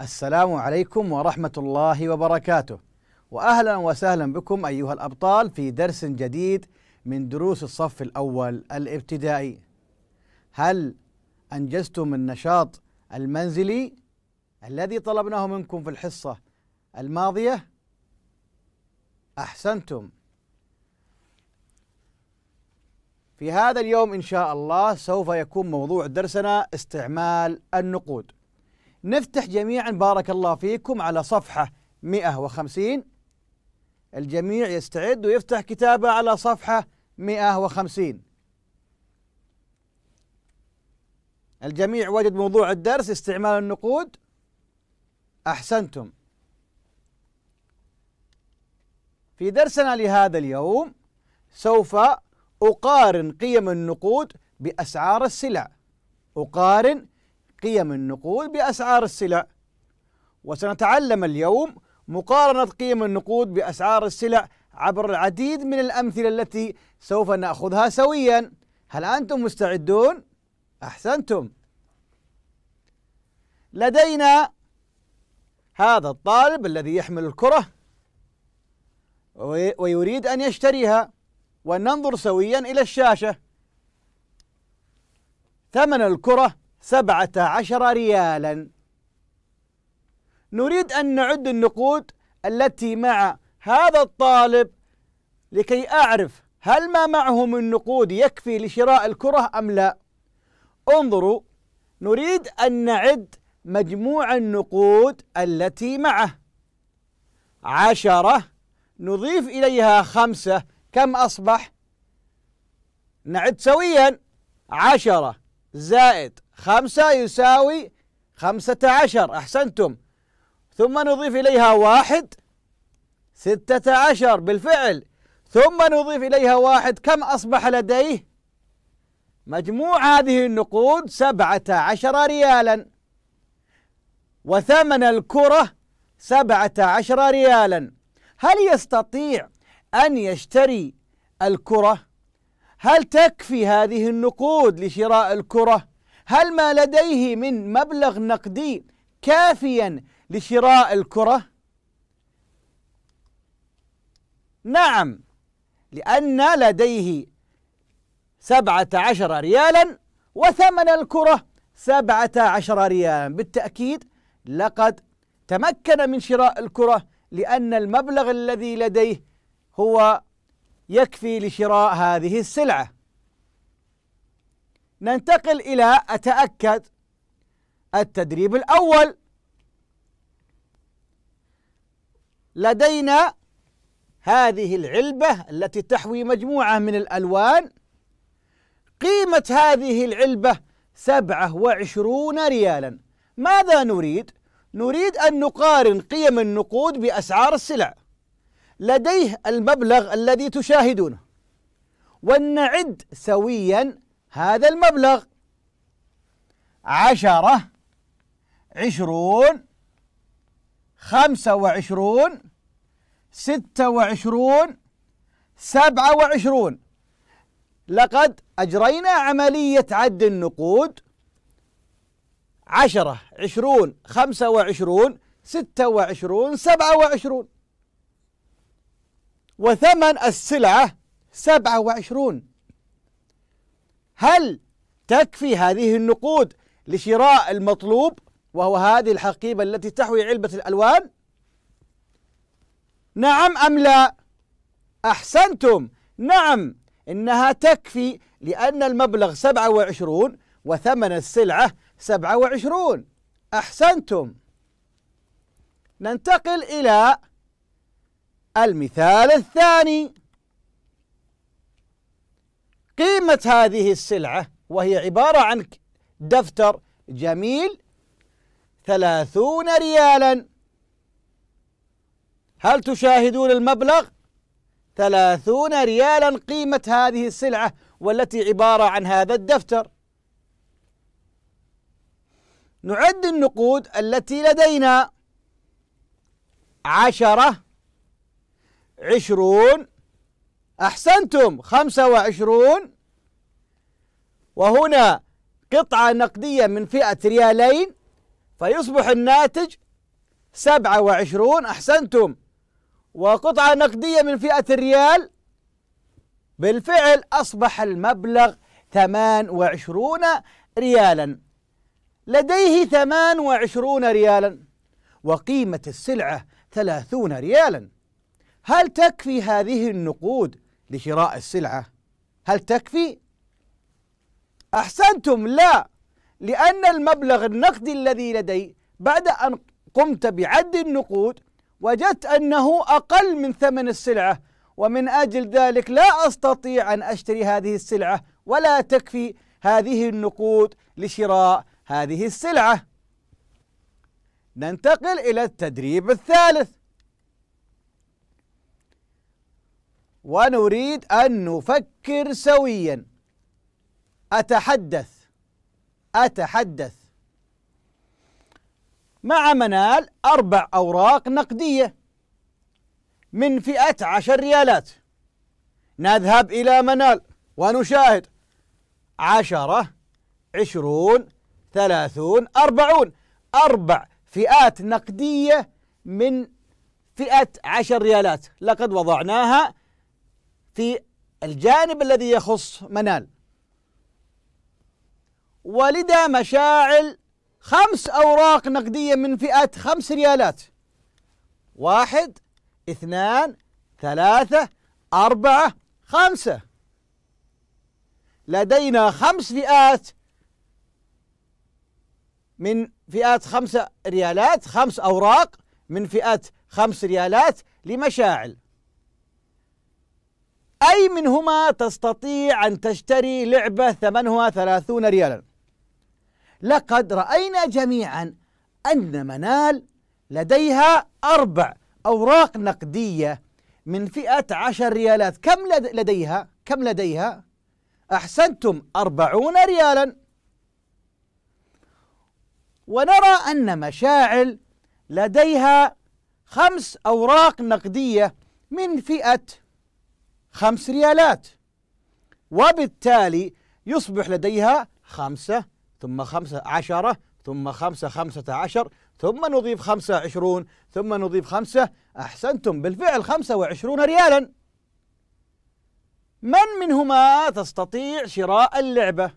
السلام عليكم ورحمة الله وبركاته وأهلا وسهلا بكم أيها الأبطال في درس جديد من دروس الصف الأول الابتدائي هل أنجزتم النشاط المنزلي الذي طلبناه منكم في الحصة الماضية؟ أحسنتم في هذا اليوم إن شاء الله سوف يكون موضوع درسنا استعمال النقود نفتح جميعا بارك الله فيكم على صفحة 150 الجميع يستعد ويفتح كتابه على صفحة 150 الجميع وجد موضوع الدرس استعمال النقود أحسنتم في درسنا لهذا اليوم سوف أقارن قيم النقود بأسعار السلع أقارن قيم النقود بأسعار السلع وسنتعلم اليوم مقارنة قيم النقود بأسعار السلع عبر العديد من الأمثلة التي سوف نأخذها سويا هل أنتم مستعدون؟ أحسنتم لدينا هذا الطالب الذي يحمل الكرة ويريد أن يشتريها وننظر سويا إلى الشاشة ثمن الكرة سبعة عشر ريالا نريد أن نعد النقود التي مع هذا الطالب لكي أعرف هل ما معه من نقود يكفي لشراء الكرة أم لا انظروا نريد أن نعد مجموع النقود التي معه عشرة نضيف إليها خمسة كم أصبح؟ نعد سويا عشرة زائد خمسة يساوي خمسة عشر أحسنتم ثم نضيف إليها واحد ستة عشر بالفعل ثم نضيف إليها واحد كم أصبح لديه مجموع هذه النقود سبعة عشر ريالا وثمن الكرة سبعة عشر ريالا هل يستطيع أن يشتري الكرة؟ هل تكفي هذه النقود لشراء الكرة؟ هل ما لديه من مبلغ نقدي كافيا لشراء الكرة؟ نعم لأن لديه سبعة عشر ريالا وثمن الكرة سبعة عشر ريالا بالتأكيد لقد تمكن من شراء الكرة لأن المبلغ الذي لديه هو يكفي لشراء هذه السلعة ننتقل إلى أتأكد التدريب الأول لدينا هذه العلبة التي تحوي مجموعة من الألوان قيمة هذه العلبة سبعة وعشرون ريالا ماذا نريد؟ نريد أن نقارن قيم النقود بأسعار السلع لديه المبلغ الذي تشاهدونه ولنعد سويا هذا المبلغ عشرة عشرون خمسة وعشرون ستة وعشرون سبعة وعشرون لقد أجرينا عملية عد النقود عشرة عشرون خمسة وعشرون ستة وعشرون سبعة وعشرون وثمن السلعة سبعة وعشرون هل تكفي هذه النقود لشراء المطلوب وهو هذه الحقيبة التي تحوي علبة الألوان؟ نعم أم لا؟ أحسنتم نعم إنها تكفي لأن المبلغ 27 وثمن السلعة 27 أحسنتم ننتقل إلى المثال الثاني قيمة هذه السلعة وهي عبارة عن دفتر جميل ثلاثون ريالا هل تشاهدون المبلغ؟ ثلاثون ريالا قيمة هذه السلعة والتي عبارة عن هذا الدفتر نعد النقود التي لدينا عشرة عشرون أحسنتم 25 وهنا قطعة نقدية من فئة ريالين فيصبح الناتج 27 أحسنتم وقطعة نقدية من فئة الريال بالفعل أصبح المبلغ 28 ريالا لديه 28 ريالا وقيمة السلعة 30 ريالا هل تكفي هذه النقود لشراء السلعة هل تكفي؟ أحسنتم لا لأن المبلغ النقدي الذي لدي بعد أن قمت بعد النقود وجدت أنه أقل من ثمن السلعة ومن أجل ذلك لا أستطيع أن أشتري هذه السلعة ولا تكفي هذه النقود لشراء هذه السلعة ننتقل إلى التدريب الثالث ونريد أن نفكر سويا أتحدث أتحدث مع منال أربع أوراق نقدية من فئة عشر ريالات نذهب إلى منال ونشاهد عشرة عشرون ثلاثون أربعون أربع فئات نقدية من فئة عشر ريالات لقد وضعناها في الجانب الذي يخص منال ولدى مشاعل خمس أوراق نقدية من فئة خمس ريالات واحد اثنان ثلاثة أربعة خمسة لدينا خمس فئات من فئات خمسة ريالات خمس أوراق من فئة خمس ريالات لمشاعل أي منهما تستطيع أن تشتري لعبة ثمنها ثلاثون ريالا لقد رأينا جميعا أن منال لديها أربع أوراق نقدية من فئة عشر ريالات كم لديها؟ كم لديها؟ أحسنتم أربعون ريالا ونرى أن مشاعل لديها خمس أوراق نقدية من فئة خمس ريالات وبالتالي يصبح لديها خمسة ثم خمسة عشرة ثم خمسة خمسة عشر ثم نضيف خمسة عشرون ثم نضيف خمسة أحسنتم بالفعل خمسة وعشرون ريالا من منهما تستطيع شراء اللعبة؟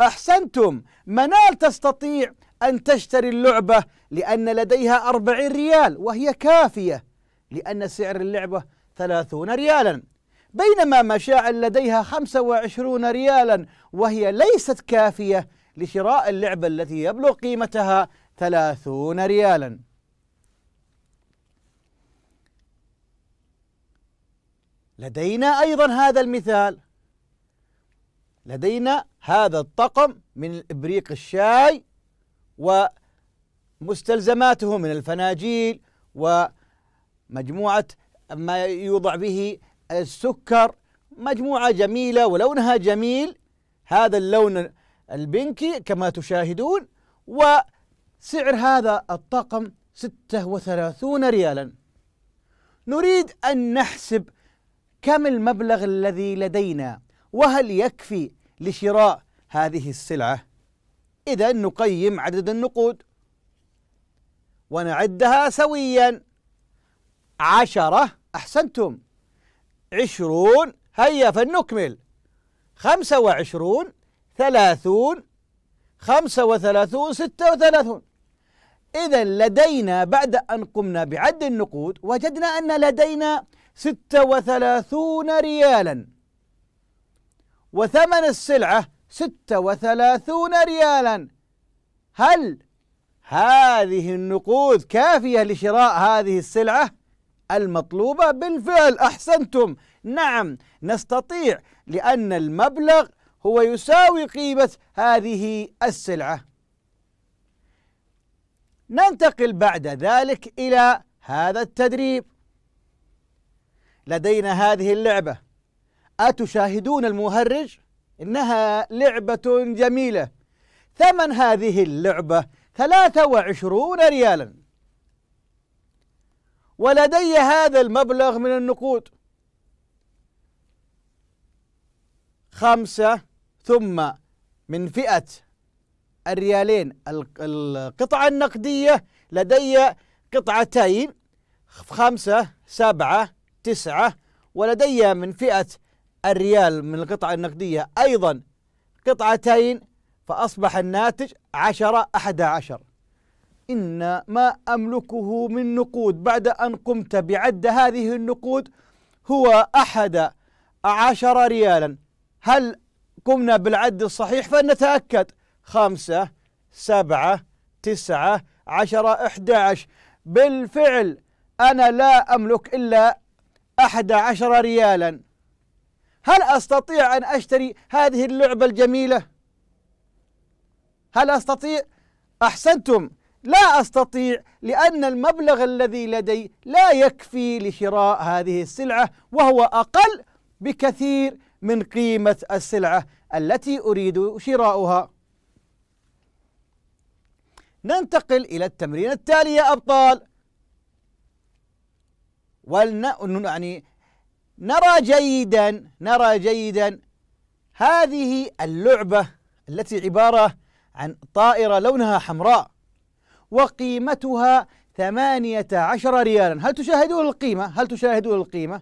أحسنتم منال تستطيع أن تشتري اللعبة لأن لديها أربعين ريال وهي كافية لأن سعر اللعبة ثلاثون ريالا بينما مشاعل لديها خمسة وعشرون ريالا وهي ليست كافية لشراء اللعبة التي يبلغ قيمتها ثلاثون ريالا لدينا أيضا هذا المثال لدينا هذا الطقم من إبريق الشاي ومستلزماته من الفناجيل ومجموعة ما يوضع به السكر مجموعة جميلة ولونها جميل هذا اللون البنكي كما تشاهدون وسعر هذا الطقم 36 ريالا نريد أن نحسب كم المبلغ الذي لدينا وهل يكفي لشراء هذه السلعة إذا نقيم عدد النقود ونعدها سويا عشرة أحسنتم عشرون هيا فلنكمل خمسة وعشرون ثلاثون خمسة وثلاثون ستة وثلاثون إذا لدينا بعد أن قمنا بعد النقود وجدنا أن لدينا ستة وثلاثون ريالا وثمن السلعة ستة وثلاثون ريالا هل هذه النقود كافية لشراء هذه السلعة؟ المطلوبة بالفعل أحسنتم نعم نستطيع لأن المبلغ هو يساوي قيمة هذه السلعة ننتقل بعد ذلك إلى هذا التدريب لدينا هذه اللعبة أتشاهدون المهرج؟ إنها لعبة جميلة ثمن هذه اللعبة 23 ريالاً ولدي هذا المبلغ من النقود خمسة ثم من فئة الريالين القطعة النقدية لدي قطعتين خمسة سبعة تسعة ولدي من فئة الريال من القطعة النقدية أيضا قطعتين فأصبح الناتج عشرة أحد عشر إن ما أملكه من نقود بعد أن قمت بعد هذه النقود هو أحد عشر ريالا هل قمنا بالعد الصحيح فلنتأكد خمسة سبعة تسعة عشرة إحدى عشر بالفعل أنا لا أملك إلا أحد عشر ريالا هل أستطيع أن أشتري هذه اللعبة الجميلة؟ هل أستطيع؟ أحسنتم لا استطيع لان المبلغ الذي لدي لا يكفي لشراء هذه السلعه وهو اقل بكثير من قيمه السلعه التي اريد شراؤها. ننتقل الى التمرين التالي يا ابطال. ولن يعني نرى جيدا نرى جيدا هذه اللعبه التي عباره عن طائره لونها حمراء وقيمتها ثمانية عشر ريالا هل تشاهدون القيمة؟ هل تشاهدون القيمة؟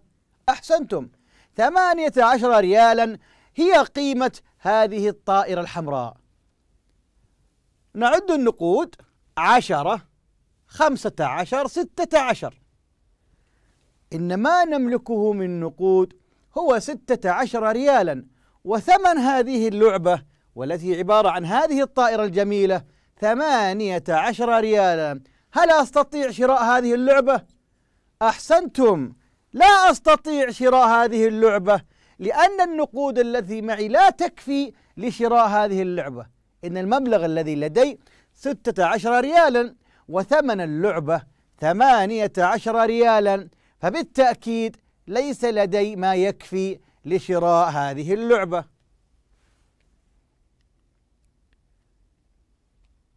أحسنتم ثمانية عشر ريالا هي قيمة هذه الطائرة الحمراء نعد النقود عشرة خمسة عشر ستة عشر إن ما نملكه من نقود هو ستة عشر ريالا وثمن هذه اللعبة والتي عبارة عن هذه الطائرة الجميلة ثمانية عشر ريالا هل أستطيع شراء هذه اللعبة؟ أحسنتم لا أستطيع شراء هذه اللعبة لأن النقود التي معي لا تكفي لشراء هذه اللعبة إن المبلغ الذي لدي ستة عشر ريالا وثمن اللعبة ثمانية عشر ريالا فبالتأكيد ليس لدي ما يكفي لشراء هذه اللعبة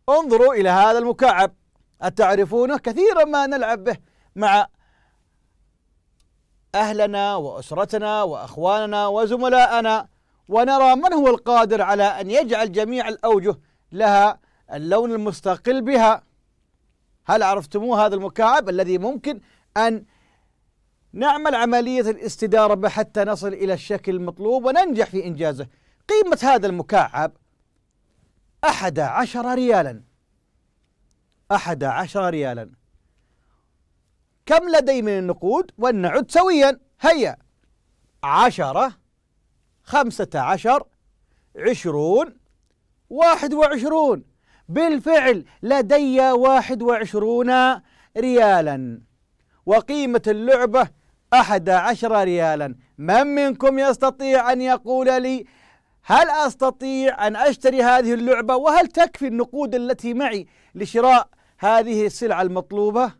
انظروا إلى هذا المكعب أتعرفونه كثيرا ما نلعب به مع أهلنا وأسرتنا وأخواننا وزملائنا ونرى من هو القادر على أن يجعل جميع الأوجه لها اللون المستقل بها هل عرفتموه هذا المكعب الذي ممكن أن نعمل عملية الاستدارة به حتى نصل إلى الشكل المطلوب وننجح في إنجازه قيمة هذا المكعب أحد عشر ريالا أحد عشر ريالا كم لدي من النقود ولنعد سويا هيا عشرة خمسة عشر عشرون واحد وعشرون بالفعل لدي واحد وعشرون ريالا وقيمة اللعبة أحد عشر ريالا من منكم يستطيع أن يقول لي هل أستطيع أن أشتري هذه اللعبة وهل تكفي النقود التي معي لشراء هذه السلعة المطلوبة؟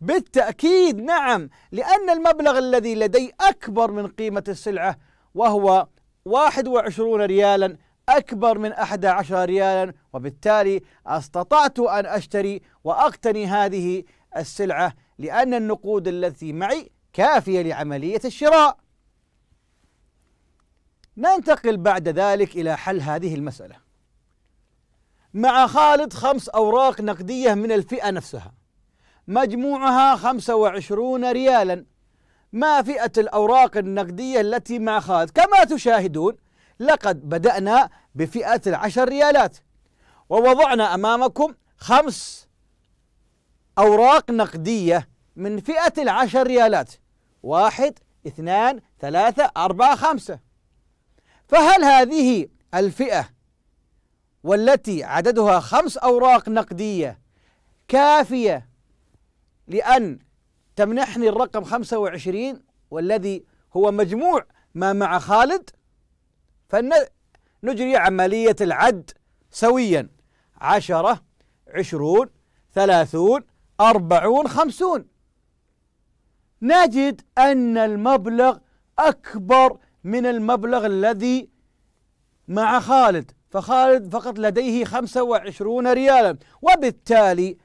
بالتأكيد نعم لأن المبلغ الذي لدي أكبر من قيمة السلعة وهو 21 ريالا أكبر من 11 ريالا وبالتالي استطعت أن أشتري وأقتني هذه السلعة لأن النقود التي معي كافية لعملية الشراء ننتقل بعد ذلك إلى حل هذه المسألة مع خالد خمس أوراق نقدية من الفئة نفسها مجموعها 25 ريالا ما فئة الأوراق النقدية التي مع خالد كما تشاهدون لقد بدأنا بفئة العشر ريالات ووضعنا أمامكم خمس أوراق نقدية من فئة العشر ريالات واحد اثنان ثلاثة أربعة خمسة فهل هذه الفئة والتي عددها خمس أوراق نقدية كافية لأن تمنحني الرقم 25 والذي هو مجموع ما مع خالد فنجري عملية العد سويا عشرة عشرون ثلاثون أربعون خمسون نجد أن المبلغ أكبر من المبلغ الذي مع خالد فخالد فقط لديه 25 ريالا وبالتالي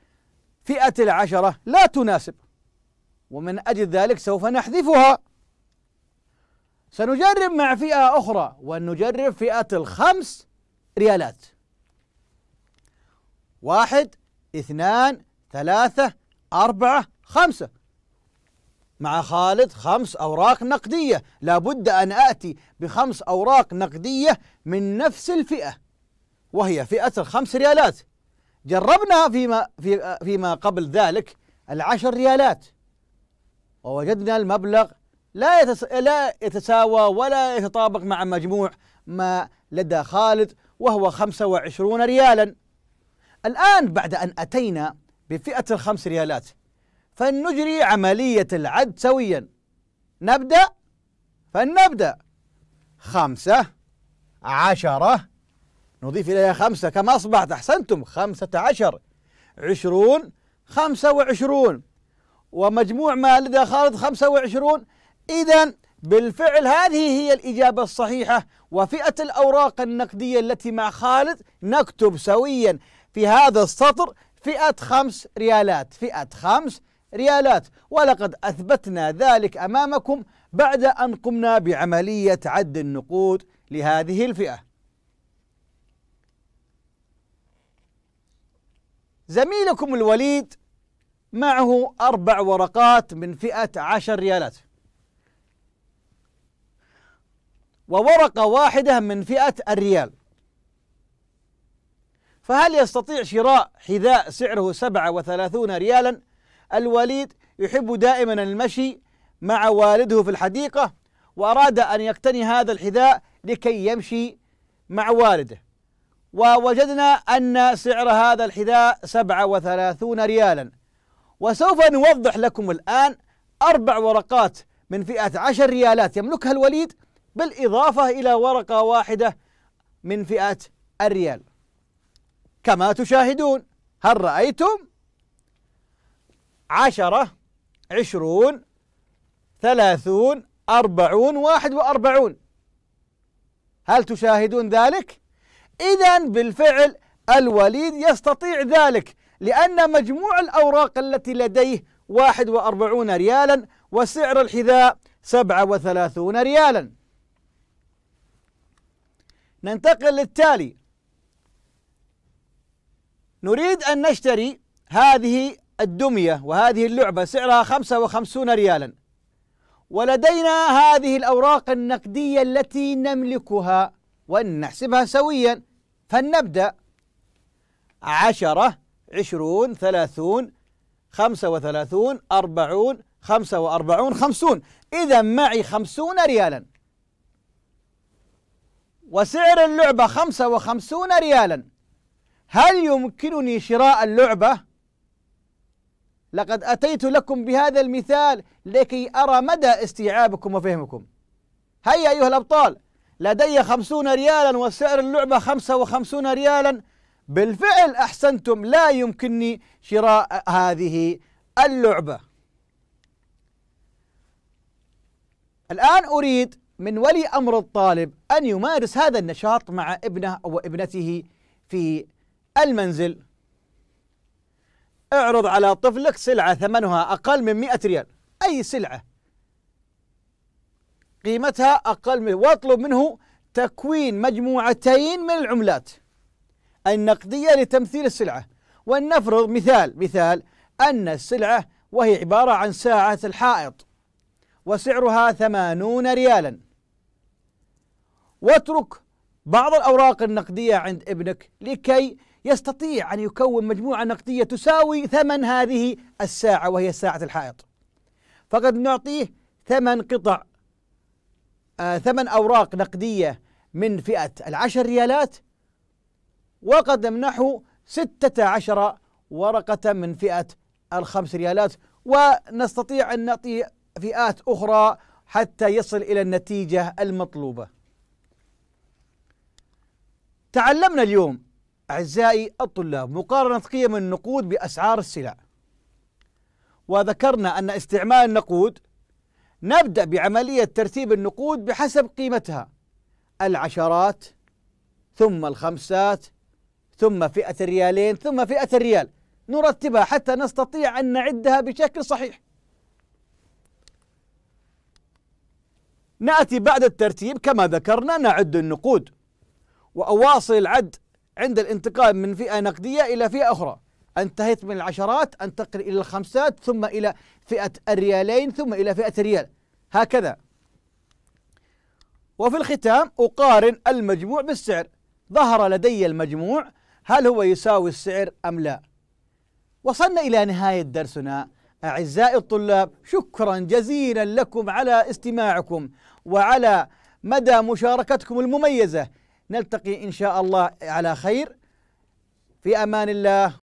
فئة العشرة لا تناسب ومن أجل ذلك سوف نحذفها سنجرب مع فئة أخرى ونجرب فئة الخمس ريالات واحد اثنان ثلاثة أربعة خمسة مع خالد خمس أوراق نقدية لابد أن آتي بخمس أوراق نقدية من نفس الفئة وهي فئة الخمس ريالات جربنا فيما, في فيما قبل ذلك العشر ريالات ووجدنا المبلغ لا, يتس لا يتساوى ولا يتطابق مع مجموع ما لدى خالد وهو 25 ريالا الآن بعد أن أتينا بفئة الخمس ريالات فلنجري عملية العد سويا نبدأ فلنبدأ خمسة عشرة نضيف إليها خمسة كما أصبحت أحسنتم خمسة عشر عشرون خمسة وعشرون ومجموع ما لدى خالد خمسة وعشرون إذا بالفعل هذه هي الإجابة الصحيحة وفئة الأوراق النقدية التي مع خالد نكتب سويا في هذا السطر فئة خمس ريالات فئة خمس ريالات ولقد أثبتنا ذلك أمامكم بعد أن قمنا بعملية عد النقود لهذه الفئة زميلكم الوليد معه أربع ورقات من فئة عشر ريالات وورقة واحدة من فئة الريال فهل يستطيع شراء حذاء سعره 37 ريالا الوليد يحب دائما المشي مع والده في الحديقة وأراد أن يقتني هذا الحذاء لكي يمشي مع والده ووجدنا أن سعر هذا الحذاء 37 ريالا وسوف نوضح لكم الآن أربع ورقات من فئة 10 ريالات يملكها الوليد بالإضافة إلى ورقة واحدة من فئة الريال كما تشاهدون هل رأيتم؟ عشرة عشرون ثلاثون أربعون واحد وأربعون هل تشاهدون ذلك؟ إذا بالفعل الوليد يستطيع ذلك لأن مجموع الأوراق التي لديه واحد وأربعون ريالا وسعر الحذاء سبعة وثلاثون ريالا ننتقل للتالي نريد أن نشتري هذه الدمية وهذه اللعبة سعرها 55 ريالا ولدينا هذه الأوراق النقدية التي نملكها ونحسبها سويا فلنبدأ عشرة عشرون ثلاثون خمسة وثلاثون أربعون خمسة وأربعون خمسون إذا معي خمسون ريالا وسعر اللعبة خمسة وخمسون ريالا هل يمكنني شراء اللعبة لقد أتيت لكم بهذا المثال لكي أرى مدى استيعابكم وفهمكم هيا أيها الأبطال لدي خمسون ريالا وسعر اللعبة خمسة وخمسون ريالا بالفعل أحسنتم لا يمكنني شراء هذه اللعبة الآن أريد من ولي أمر الطالب أن يمارس هذا النشاط مع ابنه أو ابنته في المنزل اعرض على طفلك سلعة ثمنها أقل من 100 ريال أي سلعة قيمتها أقل من واطلب منه تكوين مجموعتين من العملات النقدية لتمثيل السلعة ولنفرض مثال مثال أن السلعة وهي عبارة عن ساعة الحائط وسعرها ثمانون ريالا واترك بعض الأوراق النقدية عند ابنك لكي يستطيع أن يكون مجموعة نقدية تساوي ثمن هذه الساعة وهي ساعة الحائط فقد نعطيه ثمن قطع آه ثمن أوراق نقدية من فئة العشر ريالات وقد نمنحه ستة عشر ورقة من فئة الخمس ريالات ونستطيع أن نعطي فئات أخرى حتى يصل إلى النتيجة المطلوبة تعلمنا اليوم أعزائي الطلاب مقارنة قيم النقود بأسعار السلع وذكرنا أن استعمال النقود نبدأ بعملية ترتيب النقود بحسب قيمتها العشرات ثم الخمسات ثم فئة الريالين ثم فئة الريال نرتبها حتى نستطيع أن نعدها بشكل صحيح نأتي بعد الترتيب كما ذكرنا نعد النقود وأواصل العد عند الانتقال من فئة نقدية إلى فئة أخرى انتهيت من العشرات انتقل إلى الخمسات ثم إلى فئة الريالين ثم إلى فئة الريال هكذا وفي الختام أقارن المجموع بالسعر ظهر لدي المجموع هل هو يساوي السعر أم لا وصلنا إلى نهاية درسنا أعزائي الطلاب شكرا جزيلا لكم على استماعكم وعلى مدى مشاركتكم المميزة نلتقي إن شاء الله على خير في أمان الله